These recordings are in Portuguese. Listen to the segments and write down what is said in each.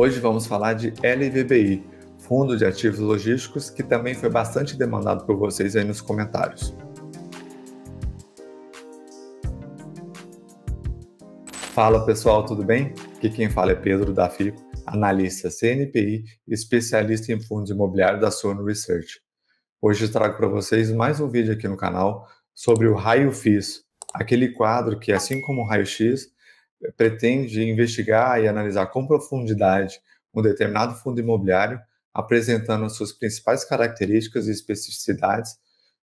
Hoje vamos falar de LVBI, Fundo de Ativos Logísticos, que também foi bastante demandado por vocês aí nos comentários. Fala pessoal, tudo bem? Aqui quem fala é Pedro da Fico, analista CNPI e especialista em fundos imobiliários da Sono Research. Hoje trago para vocês mais um vídeo aqui no canal sobre o raio fis, aquele quadro que, assim como o raio-x, pretende investigar e analisar com profundidade um determinado fundo imobiliário, apresentando as suas principais características e especificidades,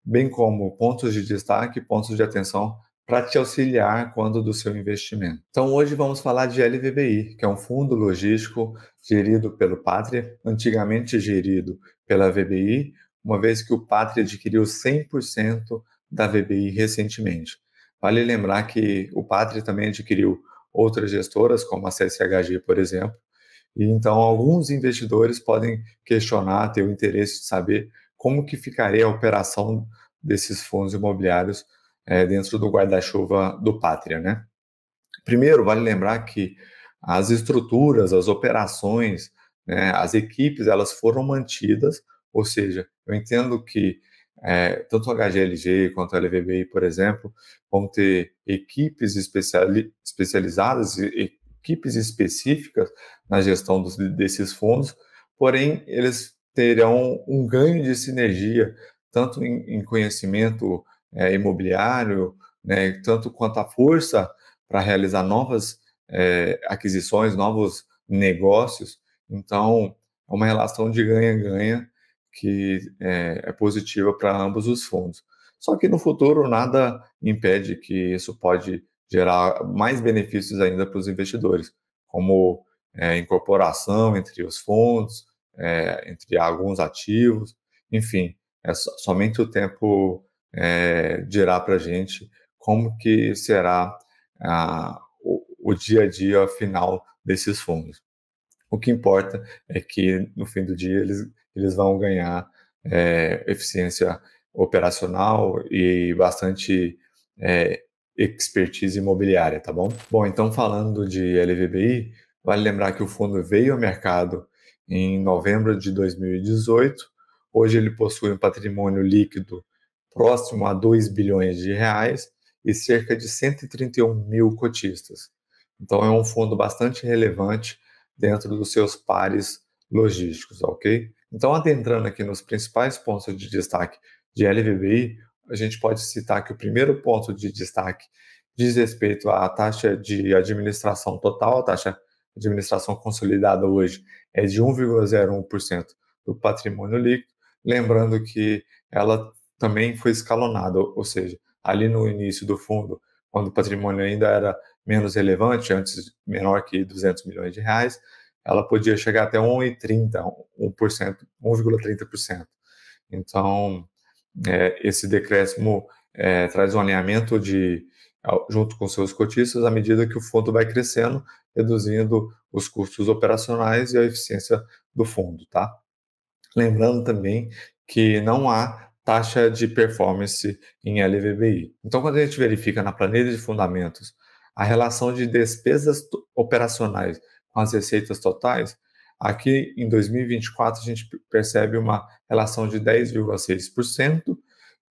bem como pontos de destaque, e pontos de atenção para te auxiliar quando do seu investimento. Então hoje vamos falar de LVBI, que é um fundo logístico gerido pelo Pátria, antigamente gerido pela VBI, uma vez que o Pátria adquiriu 100% da VBI recentemente. Vale lembrar que o Pátria também adquiriu outras gestoras, como a CSHG, por exemplo. E então alguns investidores podem questionar, ter o interesse de saber como que ficaria a operação desses fundos imobiliários é, dentro do guarda-chuva do Pátria, né? Primeiro, vale lembrar que as estruturas, as operações, né, as equipes, elas foram mantidas, ou seja, eu entendo que é, tanto o HGLG quanto o LVBI, por exemplo, vão ter equipes especiali especializadas, equipes específicas na gestão dos, desses fundos, porém eles terão um ganho de sinergia, tanto em, em conhecimento é, imobiliário, né, tanto quanto a força para realizar novas é, aquisições, novos negócios. Então, é uma relação de ganha-ganha que é, é positiva para ambos os fundos. Só que no futuro nada impede que isso pode gerar mais benefícios ainda para os investidores, como é, incorporação entre os fundos, é, entre alguns ativos, enfim, é so, somente o tempo é, dirá para a gente como que será a, ah, o, o dia a dia final desses fundos. O que importa é que no fim do dia eles, eles vão ganhar é, eficiência operacional e bastante é, expertise imobiliária, tá bom? Bom, então falando de LVBI, vale lembrar que o fundo veio ao mercado em novembro de 2018. Hoje ele possui um patrimônio líquido próximo a 2 bilhões de reais e cerca de 131 mil cotistas. Então é um fundo bastante relevante dentro dos seus pares logísticos, ok? Então, adentrando aqui nos principais pontos de destaque de LVBI, a gente pode citar que o primeiro ponto de destaque diz respeito à taxa de administração total, a taxa de administração consolidada hoje é de 1,01% do patrimônio líquido, lembrando que ela também foi escalonada, ou seja, ali no início do fundo, quando o patrimônio ainda era menos relevante, antes menor que 200 milhões de reais, ela podia chegar até 1,30%, 1%, 1,30%. Então, é, esse decréscimo é, traz um alinhamento de, junto com seus cotistas à medida que o fundo vai crescendo, reduzindo os custos operacionais e a eficiência do fundo, tá? Lembrando também que não há taxa de performance em LVBI. Então, quando a gente verifica na planilha de fundamentos a relação de despesas operacionais com as receitas totais, aqui em 2024 a gente percebe uma relação de 10,6%.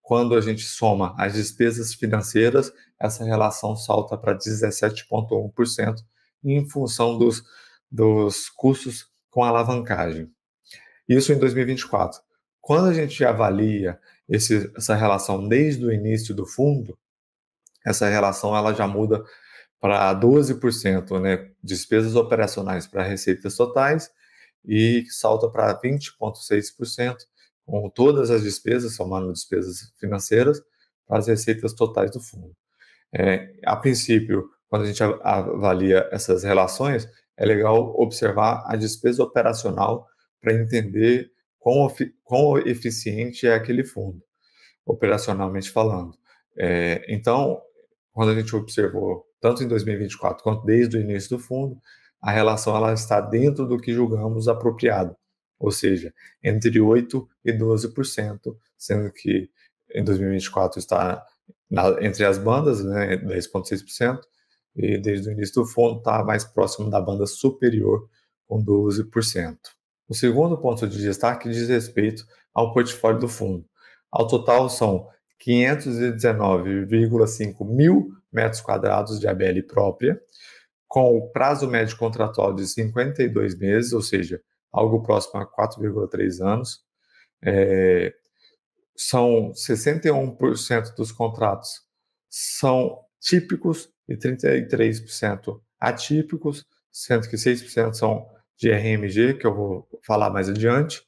Quando a gente soma as despesas financeiras, essa relação salta para 17,1% em função dos, dos custos com alavancagem. Isso em 2024. Quando a gente avalia esse, essa relação desde o início do fundo, essa relação ela já muda para 12% né, despesas operacionais para receitas totais e salta para 20,6% com todas as despesas, somando despesas financeiras, para as receitas totais do fundo. É, a princípio, quando a gente avalia essas relações, é legal observar a despesa operacional para entender quão, quão eficiente é aquele fundo, operacionalmente falando. É, então, quando a gente observou tanto em 2024 quanto desde o início do fundo, a relação ela está dentro do que julgamos apropriado, ou seja, entre 8% e 12%, sendo que em 2024 está na, entre as bandas, né, 10,6%, e desde o início do fundo está mais próximo da banda superior, com 12%. O segundo ponto de destaque diz respeito ao portfólio do fundo. Ao total, são 519,5 mil metros quadrados de ABL própria, com o prazo médio contratual de 52 meses, ou seja, algo próximo a 4,3 anos. É, são 61% dos contratos são típicos e 33% atípicos, sendo que 6% são de RMG, que eu vou falar mais adiante.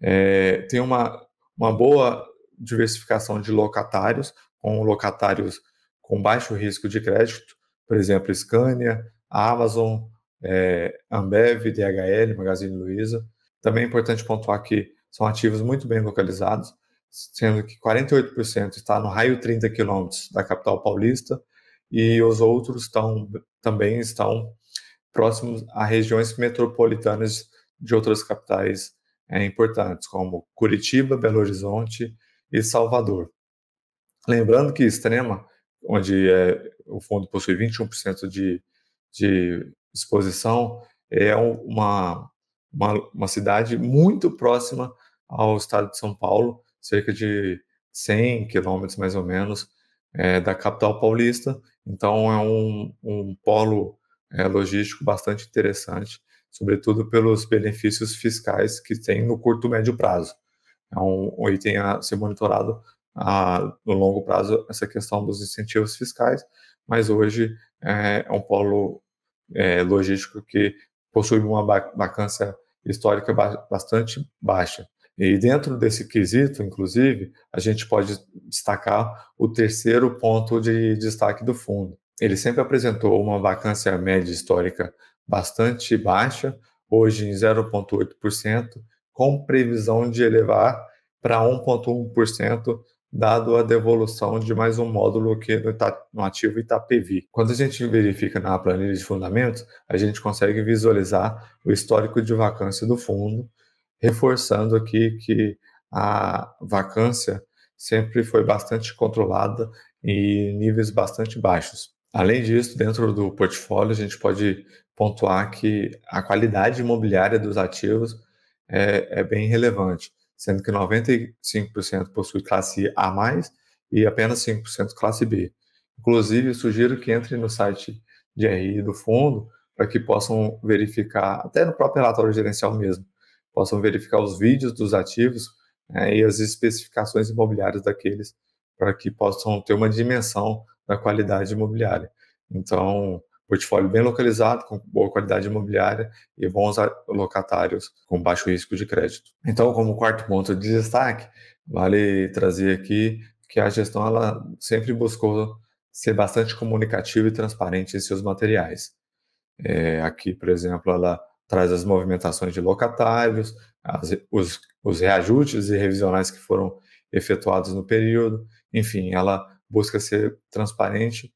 É, tem uma, uma boa diversificação de locatários, com locatários com baixo risco de crédito, por exemplo, Scania, Amazon, é, Ambev, DHL, Magazine Luiza. Também é importante pontuar que são ativos muito bem localizados, sendo que 48% está no raio 30 quilômetros da capital paulista e os outros estão, também estão próximos a regiões metropolitanas de outras capitais é, importantes, como Curitiba, Belo Horizonte e Salvador. Lembrando que Extrema, onde é, o fundo possui 21% de, de exposição, é uma, uma, uma, cidade muito próxima ao estado de São Paulo, cerca de 100 quilômetros mais ou menos é, da capital paulista. Então é um, um polo é, logístico bastante interessante, sobretudo pelos benefícios fiscais que tem no curto e médio prazo. É um item a ser monitorado a, no longo prazo essa questão dos incentivos fiscais, mas hoje é, é um polo é, logístico que possui uma vacância histórica bastante baixa. E dentro desse quesito, inclusive, a gente pode destacar o terceiro ponto de destaque do fundo. Ele sempre apresentou uma vacância média histórica bastante baixa, hoje em 0,8%, com previsão de elevar para 1,1% dado a devolução de mais um módulo que no, no ativo Itapevi. Quando a gente verifica na planilha de fundamentos, a gente consegue visualizar o histórico de vacância do fundo, reforçando aqui que a vacância sempre foi bastante controlada e níveis bastante baixos. Além disso, dentro do portfólio, a gente pode pontuar que a qualidade imobiliária dos ativos é, é bem relevante sendo que 95% possui classe A+, e apenas 5% classe B. Inclusive, sugiro que entre no site de RI do fundo para que possam verificar, até no próprio relatório gerencial mesmo, possam verificar os vídeos dos ativos né, e as especificações imobiliárias daqueles para que possam ter uma dimensão da qualidade imobiliária. Então, portfólio bem localizado, com boa qualidade imobiliária e bons locatários com baixo risco de crédito. Então, como quarto ponto de destaque, vale trazer aqui que a gestão ela sempre buscou ser bastante comunicativa e transparente em seus materiais. É, aqui, por exemplo, ela traz as movimentações de locatários, as, os, os reajustes e revisionais que foram efetuados no período. Enfim, ela busca ser transparente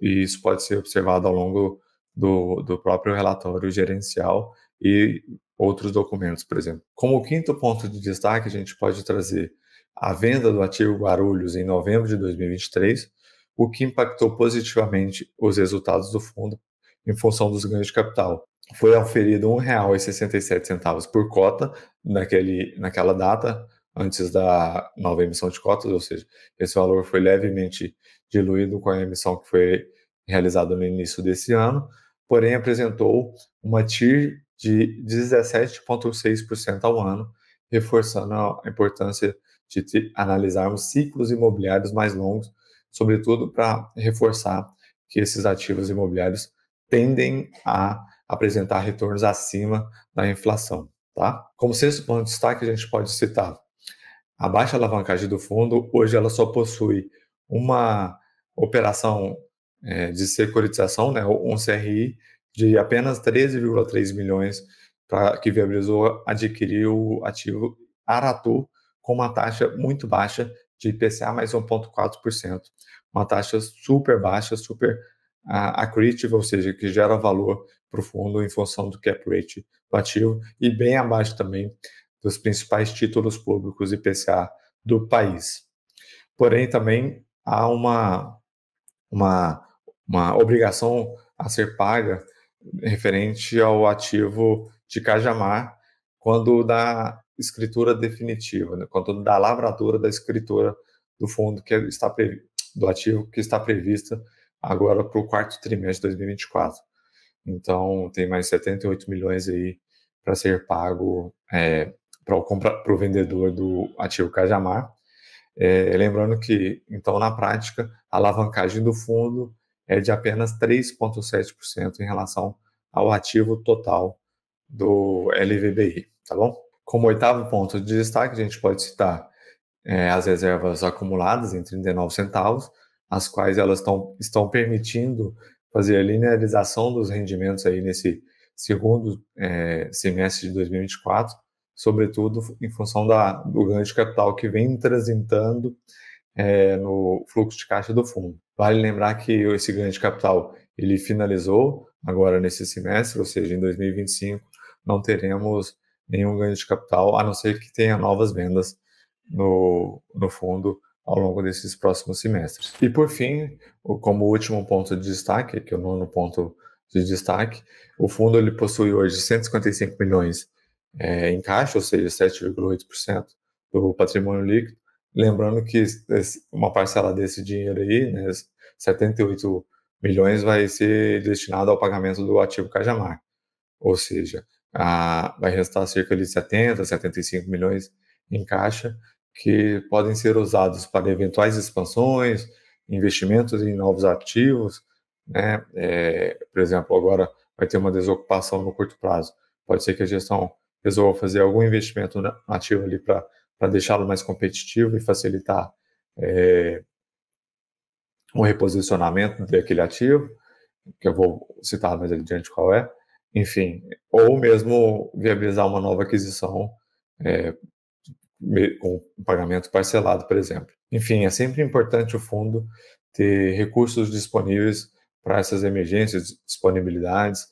e isso pode ser observado ao longo do, do próprio relatório gerencial e outros documentos, por exemplo. Como quinto ponto de destaque, a gente pode trazer a venda do ativo Guarulhos em novembro de 2023, o que impactou positivamente os resultados do fundo em função dos ganhos de capital. Foi oferido R$ 1,67 por cota naquele, naquela data, antes da nova emissão de cotas, ou seja, esse valor foi levemente diluído com a emissão que foi realizada no início desse ano, porém apresentou uma TIR de 17,6% ao ano, reforçando a importância de analisarmos ciclos imobiliários mais longos, sobretudo para reforçar que esses ativos imobiliários tendem a apresentar retornos acima da inflação. Tá? Como sexto ponto de destaque, a gente pode citar a baixa alavancagem do fundo, hoje ela só possui uma operação é, de securitização, né, um CRI, de apenas 13,3 milhões para que viabilizou adquirir o ativo Aratu com uma taxa muito baixa de IPCA mais 1,4%. Uma taxa super baixa, super uh, accretive, ou seja, que gera valor para o fundo em função do cap rate do ativo e bem abaixo também dos principais títulos públicos IPCA do país. Porém, também há uma, uma, uma obrigação a ser paga referente ao ativo de Cajamar quando da escritura definitiva, né? quando da lavradora da escritura do fundo que está do ativo que está prevista agora para o quarto trimestre de 2024. Então tem mais 78 milhões aí para ser pago é, para o compra... vendedor do ativo Cajamar é, lembrando que, então, na prática, a alavancagem do fundo é de apenas 3,7% em relação ao ativo total do LVBI, tá bom? Como oitavo ponto de destaque, a gente pode citar é, as reservas acumuladas em 39 centavos, as quais elas tão, estão permitindo fazer a linearização dos rendimentos aí nesse segundo é, semestre de 2024, sobretudo em função da, do ganho de capital que vem transitando é, no fluxo de caixa do fundo. Vale lembrar que esse ganho de capital ele finalizou agora nesse semestre, ou seja, em 2025 não teremos nenhum ganho de capital, a não ser que tenha novas vendas no, no fundo ao longo desses próximos semestres. E por fim, como último ponto de destaque, que é o nono ponto de destaque, o fundo ele possui hoje 155 milhões é, em caixa, ou seja, 7,8% do patrimônio líquido. Lembrando que uma parcela desse dinheiro aí, né, 78 milhões, vai ser destinado ao pagamento do ativo Cajamar, ou seja, a, vai restar cerca de 70, 75 milhões em caixa que podem ser usados para eventuais expansões, investimentos em novos ativos, né? É, por exemplo, agora vai ter uma desocupação no curto prazo. Pode ser que a gestão resolva fazer algum investimento né, ativo ali para deixá-lo mais competitivo e facilitar é, o reposicionamento daquele ativo, que eu vou citar mais adiante qual é, enfim, ou mesmo viabilizar uma nova aquisição é, com pagamento parcelado, por exemplo. Enfim, é sempre importante o fundo ter recursos disponíveis para essas emergências, disponibilidades,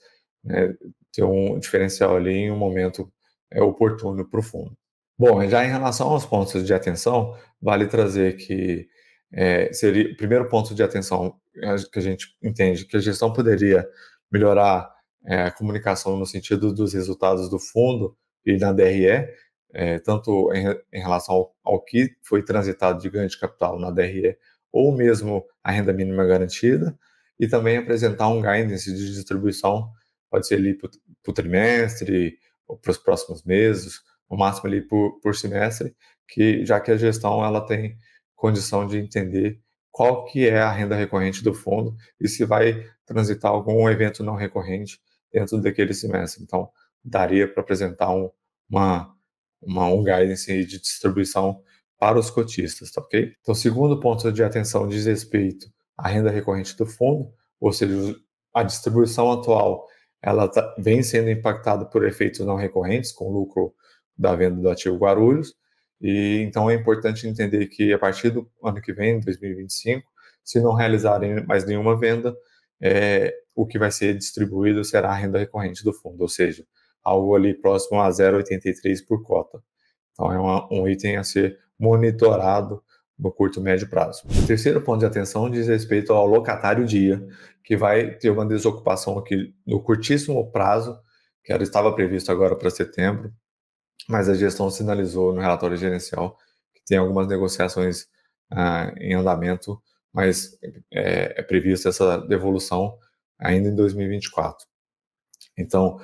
né, ter um diferencial ali em um momento é, oportuno para o fundo. Bom, já em relação aos pontos de atenção, vale trazer que é, seria o primeiro ponto de atenção é, que a gente entende que a gestão poderia melhorar é, a comunicação no sentido dos resultados do fundo e da DRE, é, tanto em, em relação ao, ao, que foi transitado de ganho de capital na DRE, ou mesmo a renda mínima garantida, e também apresentar um guidance de distribuição, pode ser ali para o trimestre para os próximos meses, no máximo ali por, por semestre, que já que a gestão ela tem condição de entender qual que é a renda recorrente do fundo e se vai transitar algum evento não recorrente dentro daquele semestre. Então, daria para apresentar um, uma, uma, um guidance de distribuição para os cotistas, tá ok? Então, segundo ponto de atenção diz respeito à renda recorrente do fundo, ou seja, a distribuição atual ela tá, vem sendo impactada por efeitos não recorrentes, com lucro da venda do ativo Guarulhos, e então é importante entender que a partir do ano que vem, 2025, se não realizarem mais nenhuma venda, é, o que vai ser distribuído será a renda recorrente do fundo, ou seja, algo ali próximo a 0,83 por cota. Então é uma, um item a ser monitorado no curto e médio prazo. O terceiro ponto de atenção diz respeito ao locatário dia, que vai ter uma desocupação aqui no curtíssimo prazo, que era, estava previsto agora para setembro, mas a gestão sinalizou no relatório gerencial que tem algumas negociações ah, em andamento, mas é, é prevista essa devolução ainda em 2024. Então,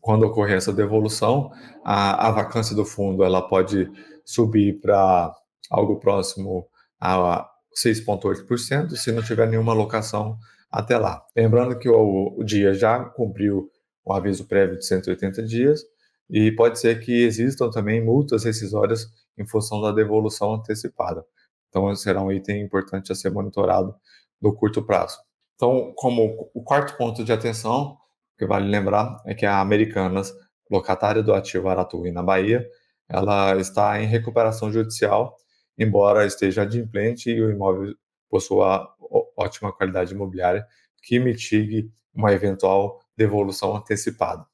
quando ocorrer essa devolução, a, a vacância do fundo ela pode subir para algo próximo a 6,8%, se não tiver nenhuma alocação até lá. Lembrando que o, o dia já cumpriu o aviso prévio de 180 dias e pode ser que existam também multas rescisórias em função da devolução antecipada. Então, será um item importante a ser monitorado no curto prazo. Então, como o quarto ponto de atenção, que vale lembrar, é que a Americanas, locatária do ativo Aratuí na Bahia, ela está em recuperação judicial, embora esteja adimplente e o imóvel possua ótima qualidade imobiliária que mitigue uma eventual devolução antecipada.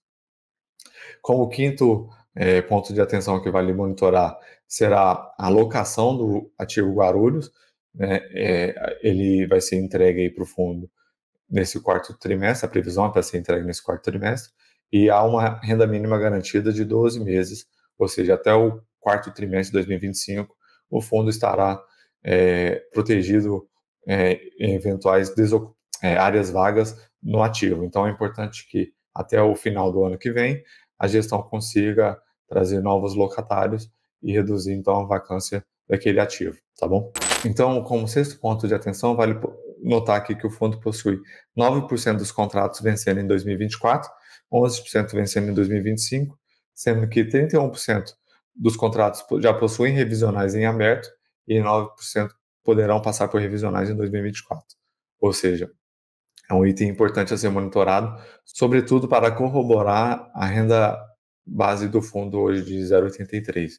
Como quinto é, ponto de atenção que vale monitorar será a locação do ativo Guarulhos. Né, é, ele vai ser entregue para o fundo nesse quarto trimestre, a previsão é para ser entregue nesse quarto trimestre, e há uma renda mínima garantida de 12 meses, ou seja, até o quarto trimestre de 2025, o fundo estará é, protegido é, eventuais é, áreas vagas no ativo. Então é importante que até o final do ano que vem a gestão consiga trazer novos locatários e reduzir então a vacância daquele ativo, tá bom? Então, como sexto ponto de atenção, vale notar aqui que o fundo possui 9% dos contratos vencendo em 2024, 11% vencendo em 2025, sendo que 31% dos contratos já possuem revisionais em aberto e 9% poderão passar por revisionais em 2024. Ou seja, é um item importante a ser monitorado, sobretudo para corroborar a renda base do fundo hoje de 0,83,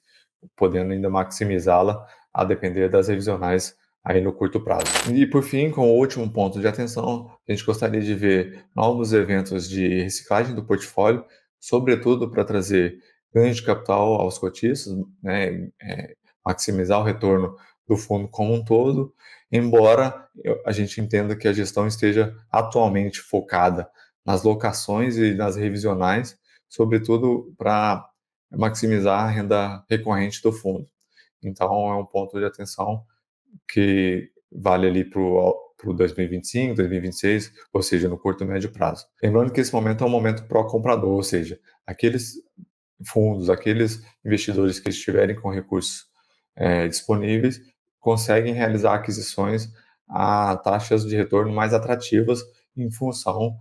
podendo ainda maximizá-la a depender das revisionais aí no curto prazo. E por fim, com o último ponto de atenção, a gente gostaria de ver novos eventos de reciclagem do portfólio, sobretudo para trazer ganho de capital aos cotistas, né, é, maximizar o retorno do fundo como um todo, embora a gente entenda que a gestão esteja atualmente focada nas locações e nas revisionais, sobretudo para maximizar a renda recorrente do fundo. Então, é um ponto de atenção que vale ali para o 2025, 2026, ou seja, no curto e médio prazo. Lembrando que esse momento é um momento pró-comprador, ou seja, aqueles fundos, aqueles investidores que estiverem com recursos é, disponíveis conseguem realizar aquisições a taxas de retorno mais atrativas em função,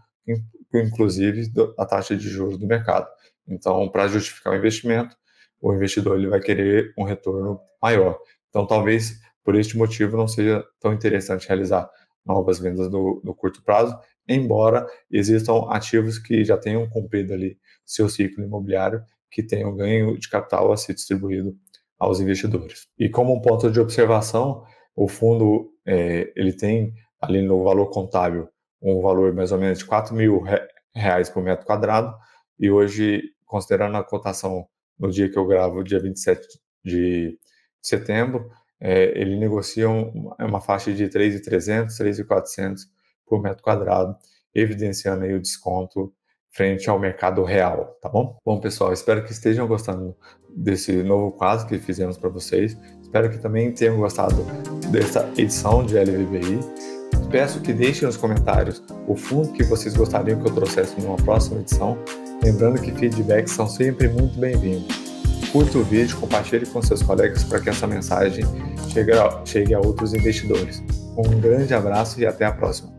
inclusive, da taxa de juros do mercado. Então, para justificar o investimento, o investidor ele vai querer um retorno maior. Então, talvez por este motivo não seja tão interessante realizar novas vendas no, no curto prazo, embora existam ativos que já tenham cumprido ali seu ciclo imobiliário, que tenham ganho de capital a ser distribuído aos investidores. E como um ponto de observação, o fundo é, ele tem ali no valor contábil um valor mais ou menos de 4 mil reais por metro quadrado e hoje, considerando a cotação no dia que eu gravo, dia 27 de setembro, é, ele negocia é uma faixa de 3.300, 3.400 por metro quadrado, evidenciando aí o desconto frente ao mercado real, tá bom? Bom, pessoal, espero que estejam gostando desse novo quadro que fizemos para vocês. Espero que também tenham gostado dessa edição de LVBI. Peço que deixem nos comentários o fundo que vocês gostariam que eu trouxesse numa próxima edição. Lembrando que feedbacks são sempre muito bem-vindos. Curta o vídeo, compartilhe com seus colegas para que essa mensagem chegue a, chegue a outros investidores. Um grande abraço e até a próxima.